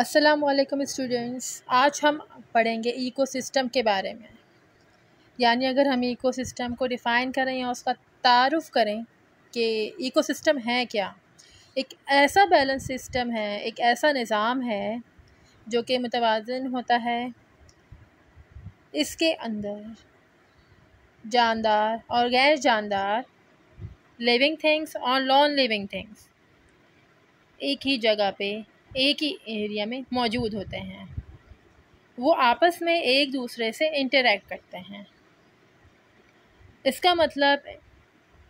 Aslam students आज हम पढ़ेंगे इकोसिस्टम के बारे में यानी अगर हम इकोसिस्टम को डिफ़ाइन करें या उसका तारफ़ करें कि इकोसिस्टम है क्या एक ऐसा बैलेंस सिस्टम है एक ऐसा निज़ाम है जो कि मुतवाजन होता है इसके अंदर जानदार और गैर जानदार लिविंग थिंग्स और नॉन लिविंग थिंग्स एक ही जगह पे एक ही एरिया में मौजूद होते हैं वो आपस में एक दूसरे से इंटरेक्ट करते हैं इसका मतलब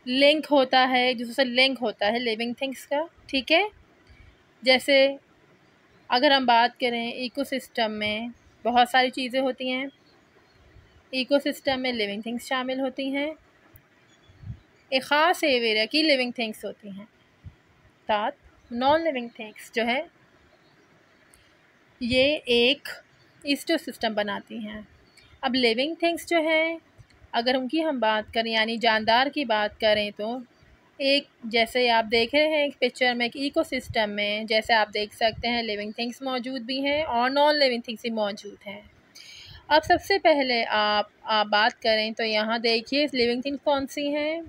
लिंक होता है जिससे दूसरे लिंक होता है लिविंग थिंग्स का ठीक है जैसे अगर हम बात करें इकोसिस्टम में बहुत सारी चीज़ें होती हैं इकोसिस्टम में लिविंग थिंग्स शामिल होती हैं एक ख़ास एरिया की लिविंग थिंग्स होती हैं साथ नॉन लिविंग थिंग्स जो है ये एक ईस्टो सिस्टम बनाती हैं अब लिविंग थिंग्स जो हैं अगर उनकी हम बात करें यानी जानदार की बात करें तो एक जैसे आप देख रहे हैं एक पिक्चर में एक इकोसिस्टम में जैसे आप देख सकते हैं लिविंग थिंग्स मौजूद भी हैं और नॉन लिविंग थिंग्स भी मौजूद हैं अब सबसे पहले आप आप बात करें तो यहाँ देखिए लिविंग थिंग्स कौन सी हैं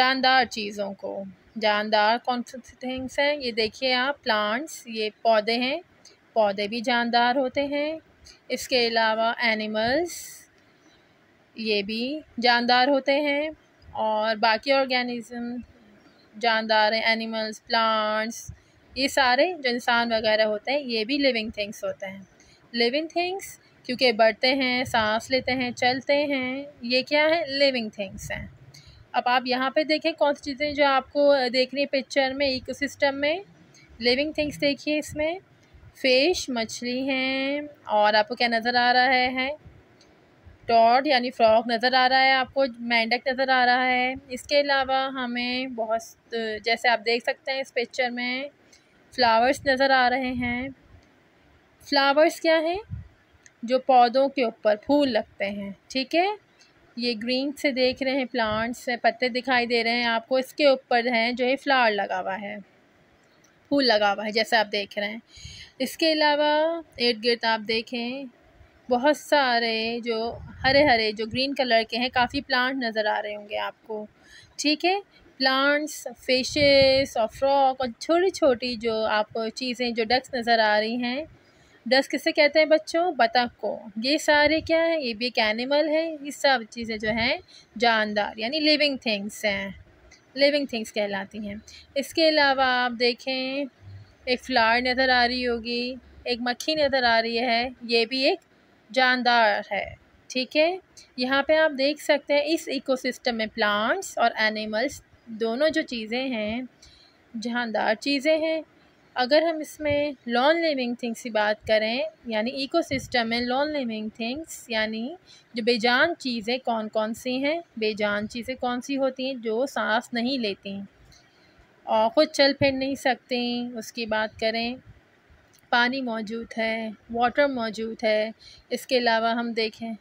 जानदार चीज़ों को जानदार कौन सी थिंग्स हैं ये देखिए आप प्लांट्स ये पौधे हैं पौधे भी जानदार होते हैं इसके अलावा एनिमल्स ये भी जानदार होते हैं और बाकी ऑर्गेनिज्म जानदार हैं एनिमल्स प्लांट्स ये सारे जो इंसान वगैरह होते हैं ये भी लिविंग थिंग्स होते हैं लिविंग थिंग्स क्योंकि बढ़ते हैं सांस लेते हैं चलते हैं ये क्या है लिविंग थिंग्स हैं अब आप यहाँ पे देखें कौन सी चीज़ें जो आपको देखनी पिक्चर में इकोसिस्टम में लिविंग थिंग्स देखिए इसमें फिश मछली हैं और आपको क्या नज़र आ रहा है टॉट यानी फ्रॉक नज़र आ रहा है आपको मेंढक नज़र आ रहा है इसके अलावा हमें बहुत जैसे आप देख सकते हैं इस पिक्चर में फ्लावर्स नज़र आ रहे हैं फ्लावर्स क्या हैं जो पौधों के ऊपर फूल लगते हैं ठीक है ये ग्रीन से देख रहे हैं प्लांट्स से पत्ते दिखाई दे रहे हैं आपको इसके ऊपर हैं जो है फ्लावर लगा हुआ है फूल लगा हुआ है जैसे आप देख रहे हैं इसके अलावा इर्द गिर्द आप देखें बहुत सारे जो हरे हरे जो ग्रीन कलर के हैं काफ़ी प्लांट नज़र आ रहे होंगे आपको ठीक है प्लांट्स फेशेस और फ्रॉक और छोटी छोटी जो आपको चीज़ें जो डक्स नज़र आ रही हैं डस्क किसे कहते हैं बच्चों बतख को ये सारे क्या हैं ये भी एक एनिमल है ये सब चीज़ें जो हैं जानदार यानी लिविंग थिंग्स हैं लिविंग थिंग्स कहलाती हैं इसके अलावा आप देखें एक फ्लावर नज़र आ रही होगी एक मक्खी नज़र आ रही है ये भी एक जानदार है ठीक है यहाँ पे आप देख सकते हैं इस इकोसिस्टम में प्लांट्स और एनिमल्स दोनों जो चीज़ें हैं जानदार चीज़ें हैं अगर हम इसमें लॉन लिविंग थिंग्स की बात करें यानी इकोसिस्टम में लॉन लिविंग थिंग्स यानी जो बेजान चीज़ें कौन कौन सी हैं बेजान चीज़ें कौन सी होती हैं जो सांस नहीं लेती हैं और ख़ुद चल फिर नहीं सकते उसकी बात करें पानी मौजूद है वाटर मौजूद है इसके अलावा हम देखें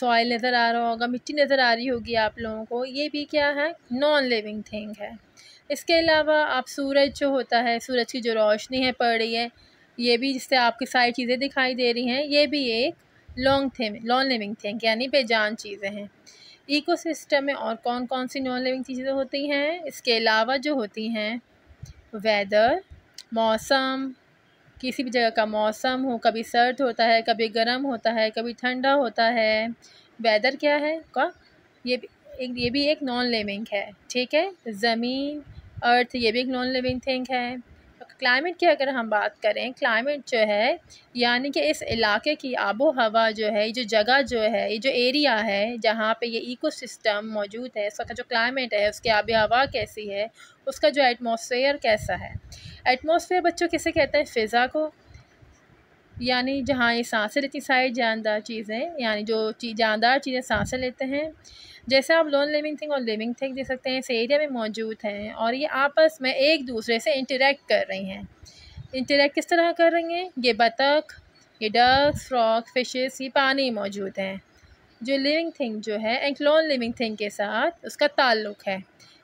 सॉइल नज़र आ रहा होगा मिट्टी नज़र आ रही होगी आप लोगों को ये भी क्या है नॉन लिविंग थिंग है इसके अलावा आप सूरज जो होता है सूरज की जो रोशनी है पड़ रही है ये भी जिससे आपकी सारी चीज़ें दिखाई दे रही हैं ये भी एक long thing non living thing यानी बेजान चीज़ें हैं इकोसिस्टम में और कौन कौन सी नॉन लिविंग चीज़ें होती हैं इसके अलावा जो होती हैं वेदर मौसम किसी भी जगह का मौसम हो कभी सर्द होता है कभी गर्म होता है कभी ठंडा होता है वेदर क्या है का ये एक ये भी एक नॉन लिविंग है ठीक है ज़मीन अर्थ ये भी एक नॉन लिविंग थिंग है क्लाइमेट की अगर हम बात करें क्लाइमेट जो है यानी कि इस इलाके की आबो हवा जो है ये जो जगह जो है ये जो एरिया है जहाँ पे ये इकोसिस्टम मौजूद है इसका जो क्लाइमेट है उसकी आबो हवा कैसी है उसका जो एटमॉस्फेयर कैसा है एटमॉस्फेयर बच्चों किसे कहते हैं फ़िज़ा को यानी जहाँ ये सांसें लेती सारी जानदार चीज़ें यानी जो ची जानदार चीज़ें सांसें लेते हैं जैसे आप लॉन लिविंग थिंग और लिविंग थिंग देख सकते हैं इस एरिया में मौजूद हैं और ये आपस में एक दूसरे से इंटरेक्ट कर रही हैं इंटरेक्ट किस तरह कर रही हैं ये बतख ये डक्स फ्रॉक फिशेस ये पानी मौजूद हैं जो लिविंग थिंग जो है एक लॉन लिविंग थिंग के साथ उसका ताल्लुक है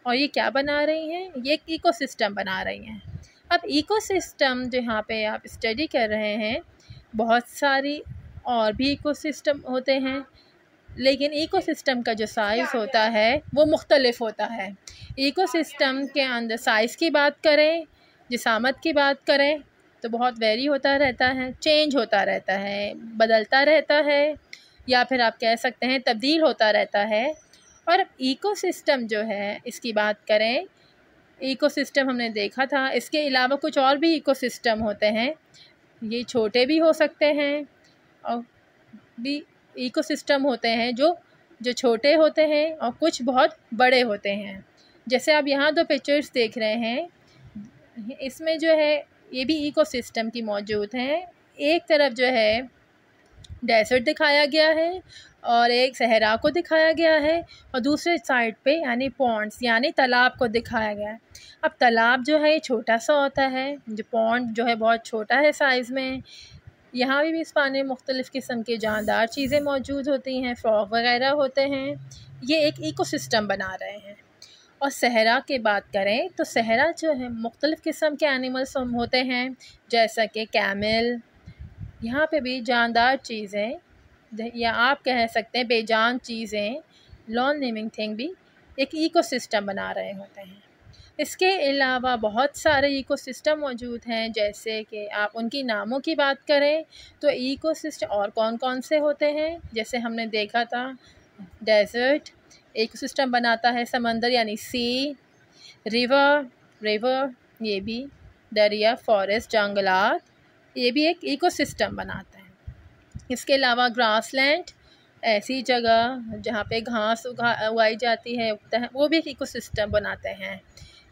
और ये क्या बना रही हैं ये एक सिस्टम बना रही हैं अब सिस्टम जो यहाँ पर आप स्टडी कर रहे हैं बहुत सारी और भी इकोसिस्टम होते हैं लेकिन इकोसिस्टम का जो साइज़ होता है वो मुख्तलफ होता है इकोसिस्टम के अंदर साइज़ की बात करें जिसामत की बात करें तो बहुत वेरी होता रहता है चेंज होता रहता है बदलता रहता है या फिर आप कह सकते हैं तब्दील होता रहता है और इकोसिस्टम जो है इसकी बात करें इकोसिस्टम हमने देखा था इसके अलावा कुछ और भी इकोसिस्टम होते हैं ये छोटे भी हो सकते हैं और भी इकोसिस्टम होते हैं जो जो छोटे होते हैं और कुछ बहुत बड़े होते हैं जैसे आप यहाँ दो पिक्चर्स देख रहे हैं इसमें जो है ये भी इकोसिस्टम की मौजूद हैं एक तरफ जो है डेजर्ट दिखाया गया है और एक सहरा को दिखाया गया है और दूसरे साइड पे यानी पॉन्ड्स यानी तालाब को दिखाया गया है अब तालाब जो है छोटा सा होता है जो पॉन्ड जो है बहुत छोटा है साइज़ में यहाँ भी, इस पान में मुख्तलिफ़ किस्म के जानदार चीज़ें मौजूद होती हैं फ़्रॉग वगैरह होते हैं ये एक इकोसिस्टम बना रहे हैं और सहरा की बात करें तो सहरा जो है मुख्तलिफ़ किस्म के एनिमल्स होते हैं जैसा कि कैमल यहाँ पे भी जानदार चीज़ें या आप कह सकते हैं बेजान चीज़ें लॉन लिविंग थिंग भी एक इकोसिस्टम बना रहे होते हैं इसके अलावा बहुत सारे इकोसिस्टम मौजूद हैं जैसे कि आप उनकी नामों की बात करें तो इकोसिस्टम और कौन कौन से होते हैं जैसे हमने देखा था डेजर्ट इकोसिस्टम बनाता है समंदर यानी सी रिवर रिवर ये भी दरिया फॉरेस्ट जंगलात ये भी एक इकोसिस्टम बनाता है इसके अलावा ग्रासलैंड ऐसी जगह जहाँ पे घास उगा उगाई जाती है वो भी एक इकोसिस्टम बनाते हैं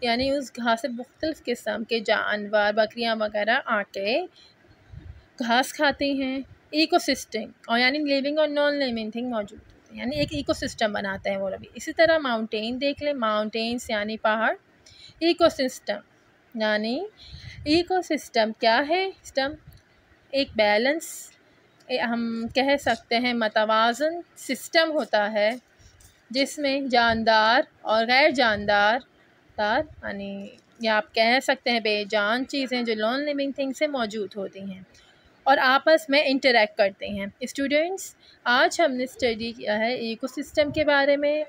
यानी उस घास से मुख्तलिफ़ किस्म के जानवर बकरियाँ वगैरह आके घास खाते हैं इको सिस्टम और यानी लिविंग और नॉन लिविंग थिंग मौजूद होते हैं यानी एक इको सिस्टम बनाते हैं वो लोग इसी तरह माउंटेन देख लें माउंटेन्स यानी पहाड़ इको सिस्टम यानी इको सिस्टम क्या है सिस्टम एक बैलेंस हम कह सकते हैं मतवाजन सिस्टम होता है जिसमें जानदार और गैर जानदार रफ्तार यानी या आप कह सकते हैं बेजान चीज़ें जो नॉन लिविंग थिंग्स से मौजूद होती हैं और आपस में इंटरेक्ट करते हैं स्टूडेंट्स आज हमने स्टडी किया है इकोसिस्टम के बारे में